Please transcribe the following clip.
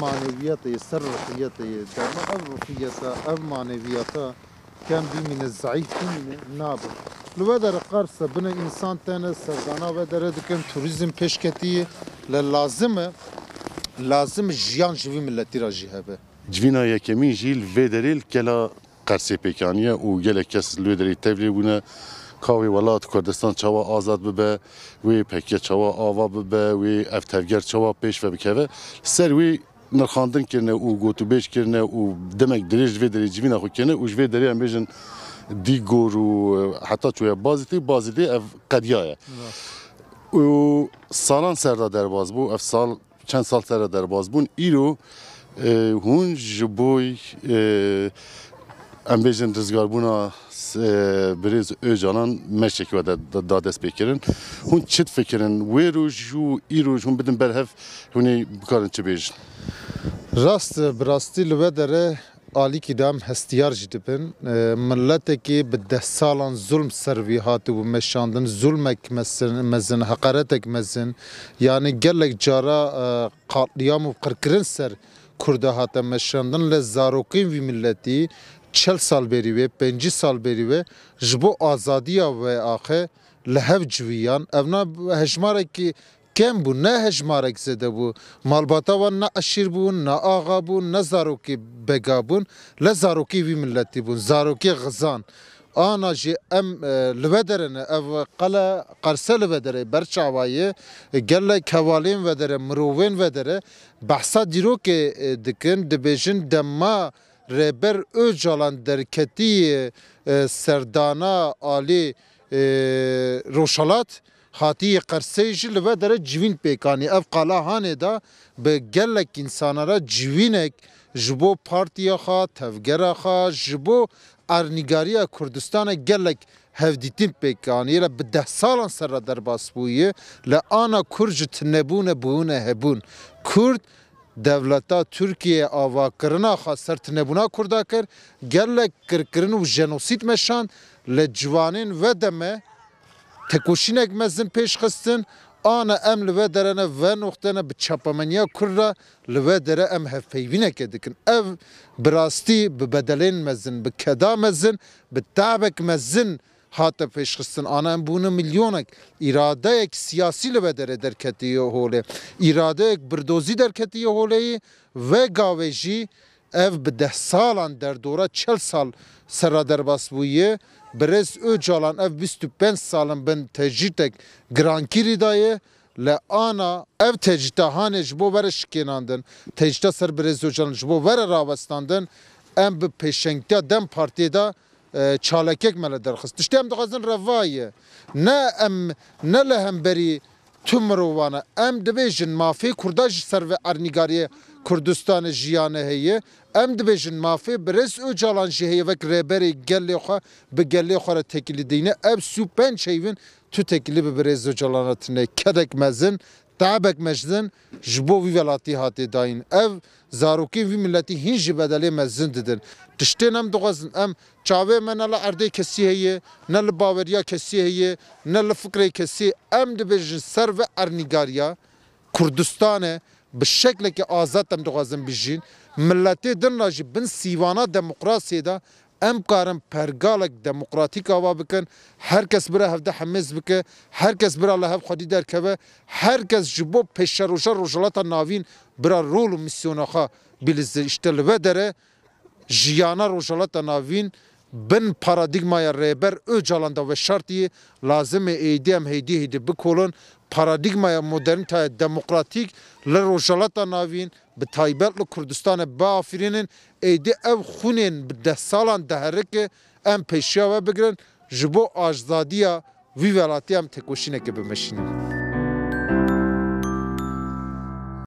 maneviyatı, sarrafiyatı, derma ev rufiyata, ev maneviyata kem bimine zayıf bimine nabır. Lüvedere karsa bine insan tene serdana vedere dikim turizm peşketiyi le lazım lazım jiyan jivi milleti raji hebe. Cvina yekemi jil vederil kela Karsê pêkaniye û gelek kes li derê tevlê bûne kavê Kurdistan çawa azad bebe, wê peke çawa ava bebe, wê ev tevger çawa peş ve bikeve ser wê نرخاندن کرنه او گوتو بیش کرنه او دمک دریج وی دریج وینا خو کرنه او جوی دریان بیجن دیگور و حتی چوی بازیتی بازیتی اف قدیایه او سالان سردا درباز بو اف سال چند سال سردا درباز بون ایرو هون جبوی ام بیجن رزگار بونا بریز اوجانان مشکی و دا دست بکرن هون چت فکرن وی رو جو ای رو هون بدن برهف هونی بکارن چه بیجن راست براستی لوه داره آلی که دام هستیار جی دبن ملت که به ده سالان ظلم سروی هاتی و مشاندن ظلمک مزن حقارتک مزن یعنی گلک جارا قاتلیام و قرکرن سر کرده هاتا مشاندن لزاروکین وی ملتی چل سال بریوه پنجی سال بریوه جبو آزادی و آخه لهف جویان اونا هجمارکی کم بو نه هجمارک زده بو مالباتا و نه اشیر بون نه آغا بون نه زاروکی بگا بون له زاروکی وی ملتی بون زاروکی غزان آنا جی ام لودرن او قلا قرسه لودره برچاوایی گل کوالین ودره مروین ودره بحثا دیرو که دکن دبیجن دما ربر او جالان درکتی سردانا آلی روشالات hatiye qersê ji li ve dere civîn pêkanî ev qalahanê da bi gelek însanara civînek ji bo partiya xwe tevgera xwe ji bo ernîgariya Kurdistanê gelek hevdîtin pêkanî re bi deh salan ser re derbas bûye li ana Kurd ji tinebûne bûne hebûn Kurd devleta Türkiye avakirina xwe ser tinebûna Kurda kir gelek kirkirin û jenosît meşan li ciwanên ve de me tekoşinek mezin peş xistin ana em li ve derene ve noktene bi çapameniya kurra li ve dere em hevpeyvineke dikin. Ev birastî bi bedelên mezin, bi keda mezin, bi tabek mezin Hatta peşkistin, ana bunu milyonek iradeyek siyasi li ve dere derketiye hole, iradeyek birdozi derketiye holeyi ve gaveji ev bi deh salan derdora çel sal sera derbas Brez birez öcalan ev bîst û salan ben tecîtek grankirî daye le ana ev tecîte hanê ji bo were şikênandin ser brez öcalan ji bo were rawestandin em bi pêşengtiya dem partiyê de çalekek mele derxist. Tiştê em dixwazin revaye. Ne em ne li hemberî tüm mirovane em dibêjin mafê kurdaj ji ser ve ernîgariye Kurdistan jiyane heye em dibêjin mafê birêz Öcalan jî heye vek rêberê gelê xwe bi gelê xwe re tekilî dîne ev sûpen çeyvin tu tekilî bi birêz Öcalana tune kedek mezin تعبك مجدن جبو في ولاتي هاتي داين اف زاروكين في ملتي هين جبدالي مزن ددن تشتين ام دوغزن ام چاوه من الا ارده کسی هیه نل باوریا کسی هیه نل فکره کسی ام دبجن سر و ارنگاریا کردستانه bi şekleke azad em dixwazin bijîn milletê din ra jî bin sîvana demokrasiyê da em karin pergalek demokratîk ava bikin herkes bira hevde hemiz bike herkes bira li hev xwedî derkeve herkes ji bo pêşeroja rojalata navîn bira rol û misyona xwe bilizdir işte li ve dere jiyana rojalata navîn bin paradigmaya rêber û calanda ve şartiyê lazim ê êdî em hêdî hêdî bikolin پارادیگما مدرن تا دموکراتیک لروجلتا ناوین به تایبت کردستان با آفرینن ایده او خونین به ده سالان دهرکه ام پیشیاوه بگرن جبو آزادیا وی ولاتی هم تکوشینه که بمشینن